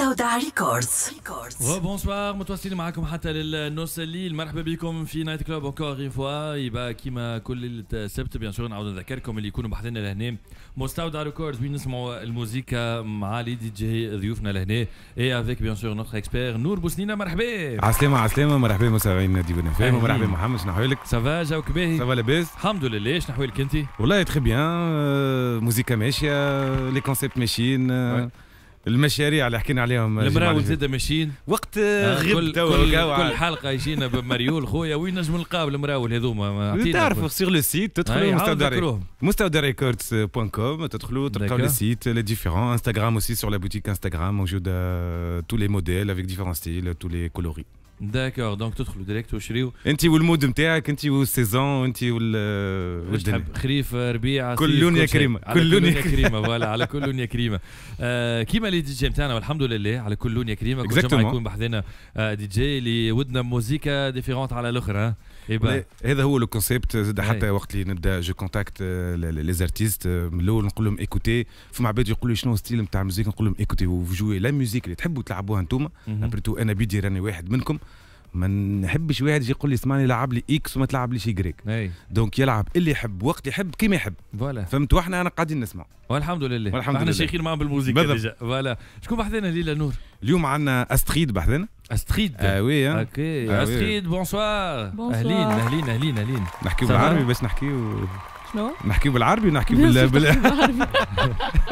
مستودع ريكوردز وبونسوار متواصلين معكم حتى للنص الليل مرحبا بكم في نايت كلوب اونكور اون فوا يبقى كيما كل السبت بيان سور نعاود نذكركم اللي يكونوا بحثنا لهنا مستودع ريكوردز وين نسمعوا الموزيكا مع لي دي جي ضيوفنا لهنا اي افيك بيان سور نوتر اكسبير نور بوسنينه مرحبا عسلامة عسلامة مرحبا مستمعينا نادي بون فهم مرحبا محمد شنو احوالك؟ سافا جاوك باهي سافا لاباس الحمد لله شنو احوالك انت؟ والله تخي بيان موزيكا ماشية لي كونسيبت ماشيين المشاريع اللي حكينا عليهم المراول زاد ماشيين وقت آه، غبت كل, كل حلقه يجينا بمريول خويا وين نجم نلقاو المراول هذوما تعرفوا سيغ لو سيت تدخلوا مستودع ريكوردز بوان كوم تدخلوا تلقاو لي سيت لي ديفيرون انستغرام اوسي سور لا بوتيك انستغرام موجوده تو لي موديل افيك ديفيرون ستيل تو لي كولوري داكور دونك تدخلوا ديريكت وشريو انت والمود نتاعك انت والسيزون انت وال تحب خريف ربيع كل لون يا كريمه كل لون يا كريمه فوالا على كل لون يا كريمه آه، كيما لي دي جي نتاعنا والحمد لله على كل لون يا كريمه كل جمعه يكون بحذنا آه، دي جي اللي ودنا موزيكا ديفيرونت على الاخرى إيه هذا هو لو كونسيبت زاد حتى إيه. وقت اللي نبدا جو كونتاكت لي زارتيست من الاول نقول لهم ايكوتي فما عباد يقولوا شنو ستيل نتاع الموزيك نقول لهم ايكوتي وجوي لا ميوزيك اللي تحبوا تلعبوها انتوما ابريتو انا بيدي راني واحد منكم ما نحبش واحد يجي يقول لي اسمعني لعب لي اكس وما تلعب ليش يجريك دونك يلعب اللي يحب وقت يحب كيما يحب فوالا فهمت واحنا انا قاعدين نسمع والحمد لله والحمد لله احنا شيخين معاهم بالموزيك ديجا فوالا شكون بحثنا ليلى نور اليوم عندنا استخيد بحثنا استخيد اه وي آه. اوكي آه استخيد بونسوار اهلين اهلين اهلين اهلين نحكيو بالعربي باش نحكيو شنو؟ نحكيو بالعربي نحكي بال بال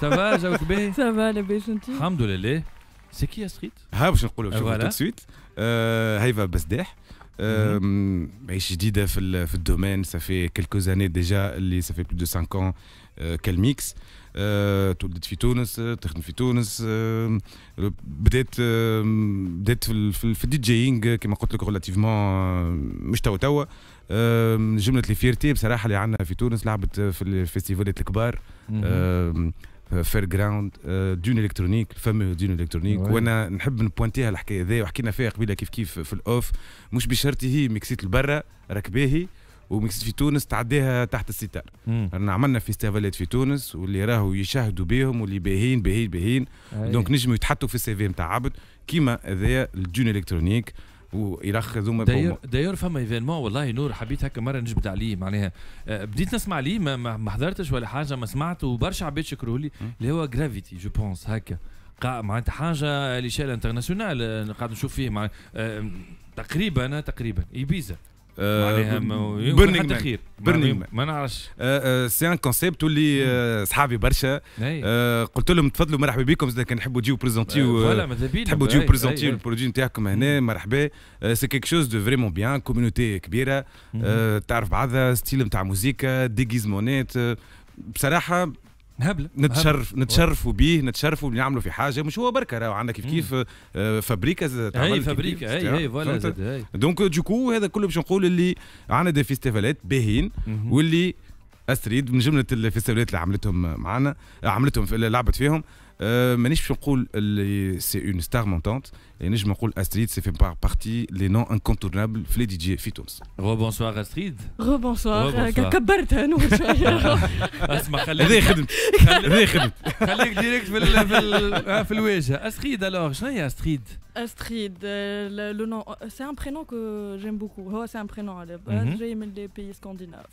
سافا جاوك باهي سافا لاباس انت الحمد لله سي كي استخيد ها باش نقولوا شوفوا تو سويت آه، هيفا بسداح عيش جديده في في الدومين سافي كيلكوز اني ديجا اللي سافي بلو دو 5 ans كالميكس آه، آه، تولدت في تونس تخدم في تونس بدات بدات في الدي جيينغ كما قلت لك ريلاتيفمون مش توا توا جمله لي فيرتي بصراحه اللي عندنا في تونس لعبت في الفيستيفالات الكبار فير جراوند دون الكترونيك الفامو دون الكترونيك وانا نحب نبوانتيها الحكايه ذي وحكينا فيها قبيله كيف كيف في الاوف مش بشرط هي ميكسيت البرة راك باهي وميكسيت في تونس تعديها تحت الستار رانا عملنا فيستيفالات في تونس واللي راهو يشاهدوا بهم واللي باهين باهين باهين دونك نجموا يتحطوا في السي في نتاع عبد كيما هذايا الدون الكترونيك ويرخز هما داير داير فما ايفينمون والله نور حبيت هكا مره نجبد عليه معناها أه، بديت نسمع ليه ما, ما حضرتش ولا حاجه ما سمعت وبرشا عباد شكروا لي اللي هو جرافيتي جو بونس هكا معناتها حاجه ليشيل انترناسيونال قاعد نشوف فيه مع أه، تقريبا تقريبا ايبيزا برنينج آه، مان خير ما نعرفش سي ان كونسيبت واللي صحابي برشا آه، قلت لهم تفضلوا مرحبا بكم اذا كان آه، تحبوا تجيو بريزونتيو تحبوا تجيو بريزونتيو البرودوي نتاعكم هنا مرحبا سي كيك شوز دو فريمون بيان كوميونيتي كبيره تعرف بعضها ستيل نتاع موزيكا ديغيزمونات بصراحه هبل نتشرف نتشرفوا به نتشرفوا بنعملوا في حاجه مش هو بركه راهو عندنا كيف آه، كيف فابريكا هي فابريكا هي هي فوالا دونك دوكو هذا كله باش نقول اللي عندنا دي فيستيفالات باهيين واللي استريد من جمله الفيستيفالات اللي عملتهم معنا عملتهم لعبت فيهم Euh, je c'est une star montante et je Astrid, c'est fait par partie des noms incontournables. Rebonsoir Astrid. Rebonsoir. Euh, tu Astrid, alors, je Astrid euh, c'est un prénom que j'aime beaucoup. Oh, c'est un prénom. Hein, mhm. J'ai j'aime des pays scandinaves.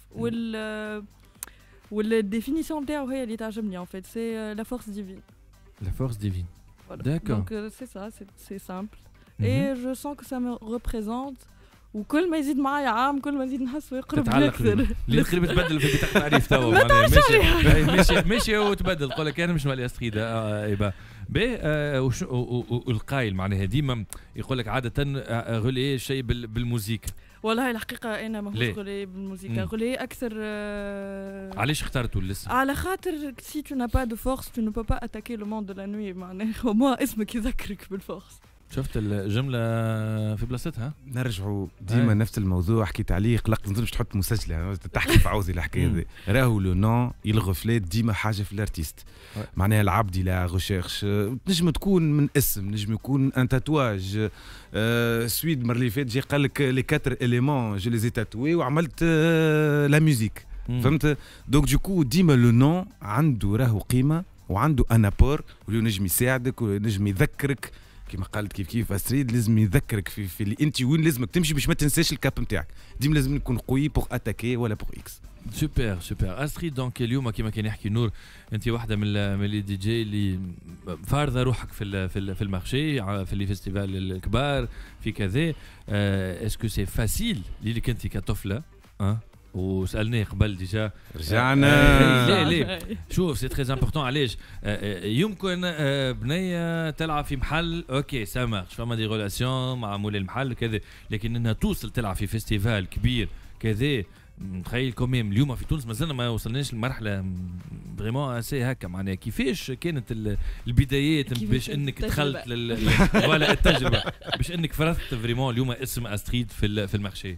La définition de théorie, elle en fait. C'est la force divine. La force divine. Voilà. D'accord. Donc euh, c'est ça, c'est simple. Mm -hmm. Et je sens que ça me représente وكل ما يزيد معايا عام كل ما يزيد نحس ويقرب اكثر اللي تقريبا تبدل في البيت تعريف تو ماشي ماشي ماشي وتبدل تقول لك انا مش مالي الاستغيده آه، آه، ايبا بي آه، والقايل معناها ديما يقول لك عاده غولي شيء بالموزيك والله الحقيقه انا ماهوش غلاي بالموسيقى غلاي اكثر آه علاش اخترته الاسم؟ على خاطر سي تو با دو فورس تو نو با اتاكي لو موند دو لا نوي معناها هو اسمك يذكرك بالفورس شفت الجمله في بلاصتها نرجعوا إيه. ديما نفس الموضوع عليه تعليق ما تنجمش تحط مسجله تحكي في عوزي الحكايه إيه. هذه راهو لو نون يلغفلات ديما حاجه في الارتيست إيه. معناها العبد لا غوشيرش نجم تكون من اسم نجم يكون ان تاتواج سويد المره اللي فات جي قال لك لي كاتر اليمون جو لي تاتوي وعملت لا آه، ميوزيك فهمت دونك دوكو ديما لو نون عنده راهو قيمه وعنده انابور ونجم نجم يساعدك ونجم يذكرك كما قالت كيف كيف استريد لازم يذكرك في, في اللي انت وين لازمك تمشي باش ما تنساش الكاب نتاعك ديما لازم نكون قوي بوغ اتاكي ولا بوغ اكس سوبر سوبر استريد دونك اليوم كما كان يحكي نور انت واحده من من لي دي جي اللي فارضه روحك في في المارشي في لي فيستيفال الكبار في كذا اسكو سي فاسيل اللي كنت كطفله أه؟ وسالناه قبل ديجا رجعنا ليه ليه شوف سي تري امبورتون علاش آه، آه، يمكن آه، بنيه تلعب في محل اوكي سا مارش فما دي ريلاسيون مع مول المحل كذا لكن انها توصل تلعب في فيستيفال كبير كذا متخيل كوميم اليوم في تونس مازلنا ما وصلناش لمرحله فريمون اسي هكا معناها كيفاش كانت البدايات باش انك دخلت ولا التجربه باش انك فرضت فريمون اليوم اسم استريد في المارشي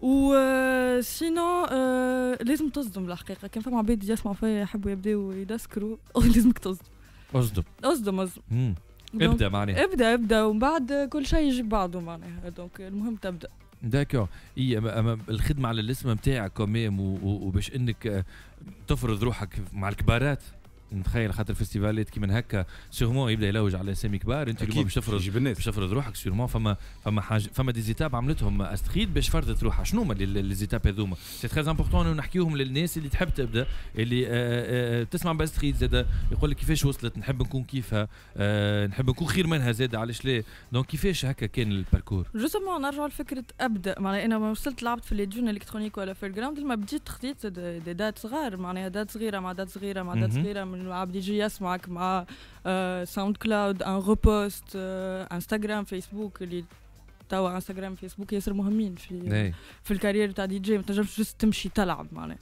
وسينو آه لازم تصدم الحقيقه كان فما عباد يسمعوا فيا يحبوا يبداو يدسكروا لازمك تصدم اصدم اصدم اصدم ابدا معناها ابدا ابدا ومن بعد كل شيء يجي بعضه معناها دونك المهم تبدا داكور اي الخدمه على الاسم نتاعك كوميم وباش انك آه، تفرض روحك مع الكبارات نتخيل خاطر فيستيفالات كيما هكا سيغمون يبدا يلوج على اسامي كبار انت اليوم باش تفرض باش تفرض روحك سيغمون فما فما حاجه فما ديزيتاب عملتهم استخيد باش فرضت روحها شنو هما ليزيتاب هذوما سي تري امبورتون نحكيوهم للناس اللي تحب تبدا اللي آآ آه، آآ آه، آه، تسمع باستخيد زاد يقول لك كيفاش وصلت نحب نكون كيفها نحب نكون خير منها زاد علاش لا دونك كيفاش هكا كان الباركور جوستومون نرجع لفكره ابدا معناها انا ما وصلت لعبت في ليجون الكترونيك ولا في الجراوند لما بديت خديت دي دات صغار معناها دات صغيره مع دات صغيره مع دات صغيره من العبد يجي يسمعك مع آه، ساوند كلاود ان روبوست آه، انستغرام فيسبوك اللي توا انستغرام فيسبوك ياسر مهمين في في الكارير تاع دي جي ما تنجمش جست تمشي تلعب معناها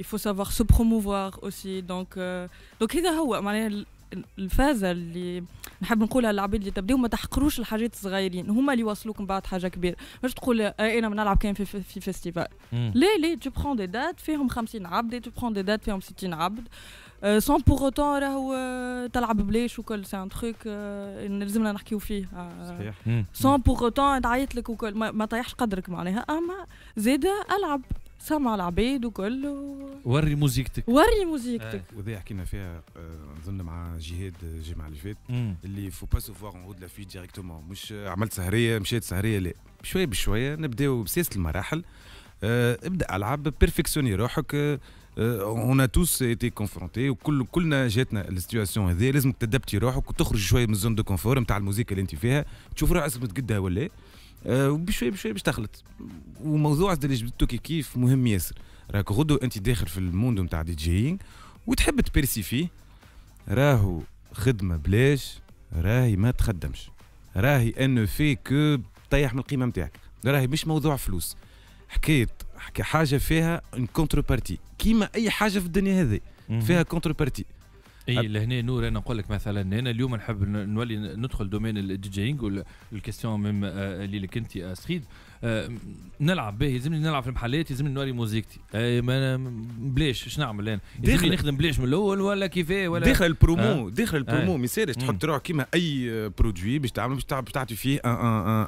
il faut savoir se promouvoir aussi donc euh, donc هذا هو معناها الفازة اللي نحب نقولها للعباد اللي تبداو ما تحقروش الحاجات الصغيرين هما اللي يوصلوك من بعد حاجه كبيره مش تقول آه، إيه، انا انا نلعب كان في, في, في فيستيفال لي لي تو برون دي دات فيهم 50 عبد تو برون دي دات فيهم 60 عبد سون بور اوتون راهو تلعب بلاش وكل سي ان تخيك لازمنا نحكيو فيه صحيح سون بور اوتون تعيط لك وكل ما, طيحش قدرك معناها اما زيد العب سمع العباد وكل وري موزيكتك وري موزيكتك وذا وذي حكينا فيها نظن مع جهاد الجمعه اللي فات اللي فو با سوفوار اون اون لا في ديريكتومون مش عملت سهريه مشيت سهريه لا بشويه بشويه نبداو بسياسه المراحل euh، ابدا العب بيرفكسيوني روحك اون توس ايتي كونفرونتي وكل كلنا جاتنا السيتياسيون هذه لازمك تدبتي روحك وتخرج شويه من الزون دو كونفور نتاع الموسيقى اللي انت فيها تشوف روحك متقدها ولا آه، وبشويه بشويه باش تخلط وموضوع اللي جبتو كيف كيف مهم ياسر راك غدو انت داخل في الموندو نتاع دي جيينغ وتحب تبيرسي فيه راهو خدمه بلاش راهي ما تخدمش راهي انه في كو طيح من القيمه نتاعك راهي مش موضوع فلوس حكايه حاجه فيها كونتر بارتي كيما اي حاجه في الدنيا هذه فيها كونتر بارتي اي لهنا نور انا نقول لك مثلا انا اليوم نحب نولي ندخل دومين الدي جينج والكيستيون ميم اللي لك انت آه، سخيد آه، نلعب به يلزمني نلعب في المحلات يلزمني نوري موزيكتي آه، ما انا بلاش اش نعمل انا يلزمني نخدم بلاش من الاول ولا كيفاه ولا داخل البرومو داخل البرومو ما يسالش تحط روحك كيما اي برودوي باش تعمل باش تعطي فيه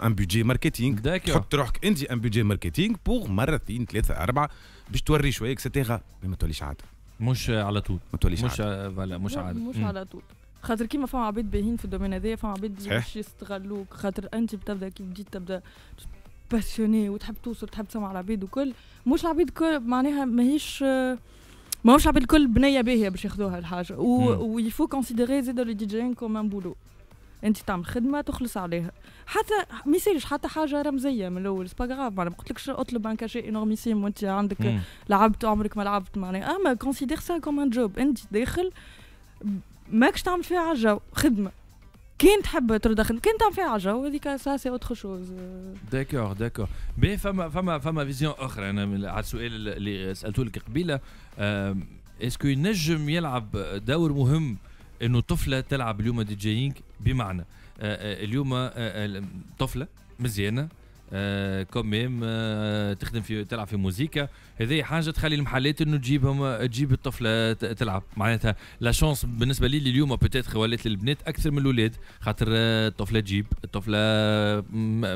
ان بيجي ماركتينغ تحط روحك انت ان بيجي ماركتينغ بور مرتين ثلاثه اربعه باش توري شويه اكسترا ما توليش عاده مش على طول ما تقوليش مش آه، لا مش عادة مش على طول خاطر كيما فما عباد باهين في الدومين هذايا فما عباد باش يستغلوك خاطر انت بتبدا كي بديت تبدا باسيوني وتحب توصل وتحب تسمع العباد وكل مش عباد كل معناها ماهيش ماهوش عباد الكل بنيه باهيه باش ياخذوها الحاجه ويفو كونسيديري زاد لو دي جيين كوم ان بولو انت تعمل خدمه تخلص عليها حتى ما يصيرش حتى حاجه رمزيه من الاول سبا غاف معناها ما قلتلكش اطلب ان كاشي انورميسيم وانت عندك لعبت عمرك ما لعبت معناها اما كونسيدير سا كوم ان جوب انت داخل ماكش تعمل فيها على الجو خدمه كان تحب ترد خدمه كان تعمل فيها على الجو هذيك سا سي اوتر شوز داكور داكور بي فما فما فما فيزيون اخرى انا على السؤال اللي سالته لك قبيله اسكو ينجم يلعب دور مهم انه طفله تلعب اليوم دي جيينج بمعنى آه، آه، اليوم آه، طفله مزيانه كوميم تخدم في تلعب في موزيكا هذه حاجه تخلي المحلات انه تجيبهم تجيب الطفله تلعب معناتها لا شونس بالنسبه لي اليوم بوتيتر ولات للبنات اكثر من الاولاد خاطر الطفله تجيب الطفله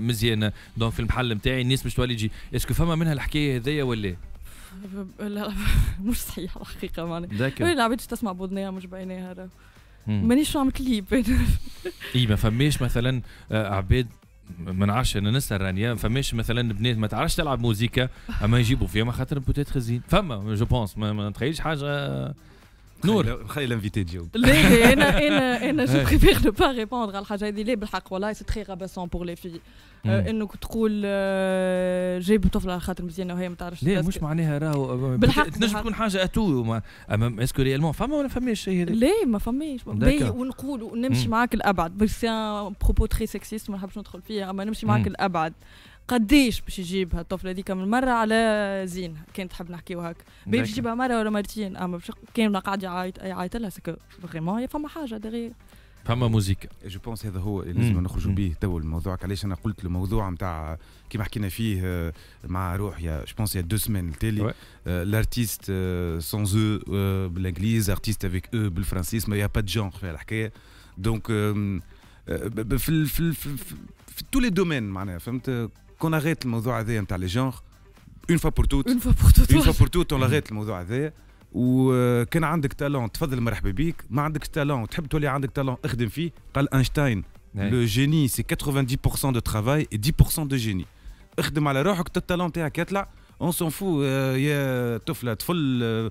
مزيانه دونك في المحل نتاعي الناس باش تولي تجي اسكو فما منها الحكايه هذيا ولا لا مش صحيح الحقيقه معناها العباد تسمع بودنيها مش بعينيها مانيش نعمل كليب اي ما فماش مثلا آه، عباد ما نعرفش انا نسال رانيا ما فماش مثلا بنات ما تعرفش تلعب موزيكا اما يجيبوا فيها خاطر بوتيت خزين فما جو بونس ما, ما تخيلش حاجه نور نخلي الانفيتي تجاوب لا انا انا انا جو بريفير نو با ريبوندر على الحاجه هذه لا بالحق والله سي تخي غاباسون بور لي في انك تقول آه، جايب طفله على خاطر مزيانه وهي ما تعرفش لا مش معناها راهو آه، بالحق تنجم تكون حاجه اتو اما اسكو ريالمون فما ولا فماش شيء هذا لا ما فماش ونقول ونمشي معاك الابعد بس بروبو تخي سكسيست ما نحبش ندخل فيها اما نمشي معاك الابعد قديش باش يجيبها الطفله هذيك من مره على زين كان تحب نحكيو هكا باش يجيبها مره ولا مرتين اما باش كان قاعد يعيط يعيط لها سكو فريمون فما حاجه دغيا فما موزيكا جو بونس هذا هو اللي لازم نخرجوا به تو الموضوع علاش انا قلت الموضوع نتاع كيما حكينا فيه آه، مع روح يا جو بونس يا دو سمان التالي لارتيست سونز او بالانجليز ارتيست افيك او بالفرنسيس ما يا با دو جونغ في الحكايه دونك آه، في في في, في, في, في, في, في, في, كون اغيت الموضوع هذايا نتاع لي جونغ اون فوا بور توت اون فوا بور توت اون فوا بور توت لغيت الموضوع هذايا وكان عندك تالون تفضل مرحبا بيك ما عندك تالون تحب تولي عندك تالون اخدم فيه قال اينشتاين لو جيني سي 90% دو ترافاي اي 10% دو جيني اخدم على روحك التالون تاعك يطلع اون سون فو يا طفله طفل آه،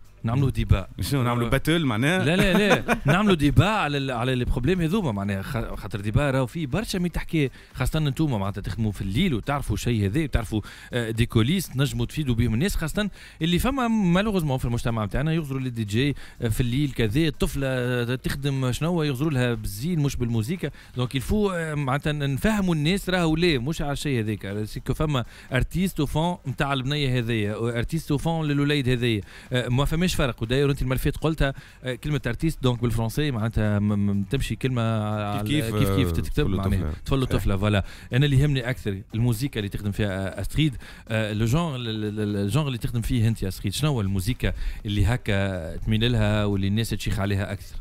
نعملوا ديبا شنو نعملوا باتل آه. معناها لا لا لا نعملوا ديبا على الـ على بروبليم هذوما معناها خاطر ديبا راهو فيه برشا من تحكي خاصه انتم معناتها تخدموا في الليل وتعرفوا شيء هذا وتعرفوا دي آه، كوليس تنجموا تفيدوا بهم الناس خاصه اللي فما مالوغوزمون في المجتمع نتاعنا يغزروا للدي جي آه، في الليل كذا الطفله تخدم شنو يغزروا لها بالزين مش بالموزيكا دونك الفو معناتها نفهموا الناس راهو لا مش على الشيء هذاك سيكو فما ارتيست وفون نتاع البنيه هذيا ارتيست وفون للوليد هذيا ما فماش فيش فرق وداير انت الملفيه قلتها آه، كلمه ارتيست دونك بالفرنسي معناتها تمشي كلمه كيف كيف كيف تتكتب معناها تفلو طفله فوالا انا اللي يهمني اكثر الموسيقى اللي تخدم فيها استريد لو جونغ الجونغ اللي تخدم فيه انت استريد شنو هو الموسيقى اللي هكا تميل لها واللي الناس تشيخ عليها اكثر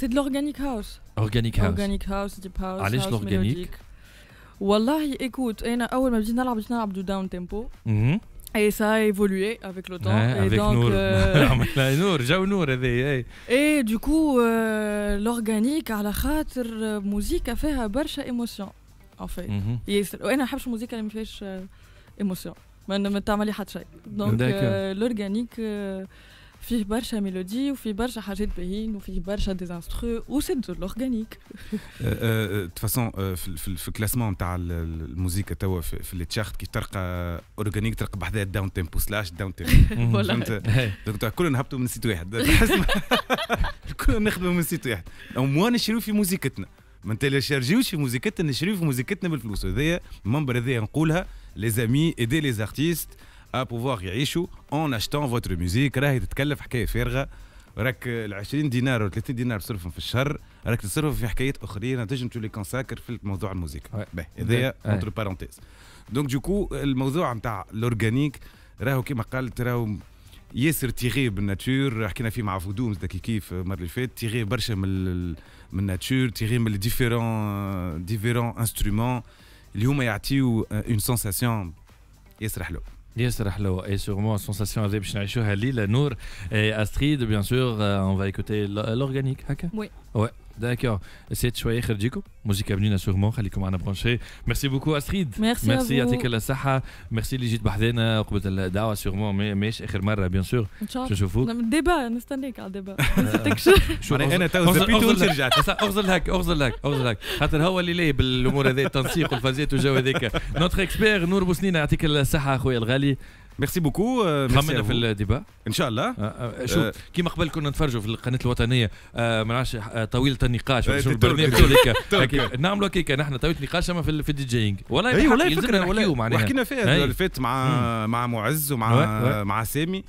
سي دو لورغانيك هاوس اورغانيك هاوس اورغانيك هاوس ديب هاوس علاش لورغانيك والله ايكوت انا اول ما بديت نلعب بديت نلعب دو داون تيمبو Et ça a évolué avec le temps. Ouais, et avec donc, Nour. Euh... et du coup, euh, l'organique, car la khater, euh, musique a fait barcha émotion. En fait. Mhm. Et je musique, elle me fait euh, émotion. Mais ne me tamali Donc, euh, l'organique. فيه برشا ميلودي وفيه برشا حاجات باهين وفيه برشا ديزانسترو وسجل دو تفاسون في الكلاسمون نتاع الموسيقى توا في تشارت كي تلقى اورغانيك تلقى بحذاها داون تيمبو سلاش داون تيمبو فهمت كلنا نهبطوا من سيت واحد كلنا نخدموا من سيت واحد او موان نشريو في موسيقتنا ما نتيليشارجيوش في موسيقتنا نشريو في موسيقتنا بالفلوس هذايا المنبر هذايا نقولها لي زامي ايدي لي زارتيست à pouvoir يعيشوا en achetant votre musique راهي تتكلف حكايه فارغه راك ال 20 دينار و 30 دينار تصرفهم في الشهر راك تصرفهم في حكايات اخرين تنجم تولي كونساكر في موضوع الموسيقى هذايا اونتر بارونتيز دونك دوكو الموضوع نتاع الاورجانيك راهو كيما قالت راهو ياسر تيغي بالناتور حكينا فيه مع فودوم كي كيف المره اللي فاتت تيغي برشا من من الناتور تيغي من ديفيرون ديفيرون انسترومون اللي هما يعطيو اون سونساسيون ياسر حلو Yes, Rahlawa. Et sûrement, sensation à Halil, Nour et Astrid, bien sûr, euh, on va écouter l'organique. Hein, oui. D'accord. Essayez de choisir Khadjiko. Musique à venir, sûrement. خليكم معنا برانشي. Merci beaucoup, Astrid. Merci. Merci, يعطيك الصحة. Merci اللي جيت بحذانا قبل الدعوة سيغمون ماهيش آخر مرة بيان سور. إن شاء الله. نشوفوك. ديبا نستنيك على الديبا. نسيتك شو أنا تو زبيت ورجعت. أغزل هك أغزل هك أغزل هك. خاطر هو اللي ليه بالأمور هذه التنسيق والفازات والجو هذاك. نوتر إكسبير نور بوسنينة يعطيك الصحة أخويا الغالي. ميرسي بوكو euh, خمنا في الديبا ان شاء الله آه، آه، شوف آه. كيما قبل كنا نتفرجوا في القناه الوطنيه ما نعرفش طويله النقاش نعملوا هكاك نحن طويله النقاش اما في, في الدي والله اي والله فكره معناها وحكينا فيها إيه. فات مع مع معز ومع مع سامي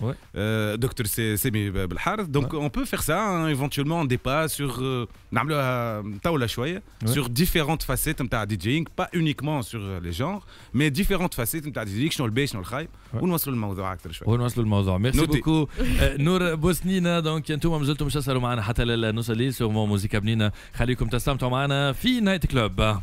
دكتور سامي بالحارث دونك اون بو فيغ سا ايفونتيولمون دي با سور نعملوها طاوله شويه سور ديفيرونت فاسيت نتاع دي جينج با اونيكمون سور لي جونغ مي ديفيرونت فاسيت نتاع دي شنو الباهي شنو الخايب نوصلوا الموضوع اكثر شوي ونوصلوا الموضوع ميرسي بوكو آه، نور بوسنينا دونك انتم ما زلتم تسهروا معنا حتى للنص الليل سيغمون موزيكا بنينه خليكم تستمتعوا معنا في نايت كلوب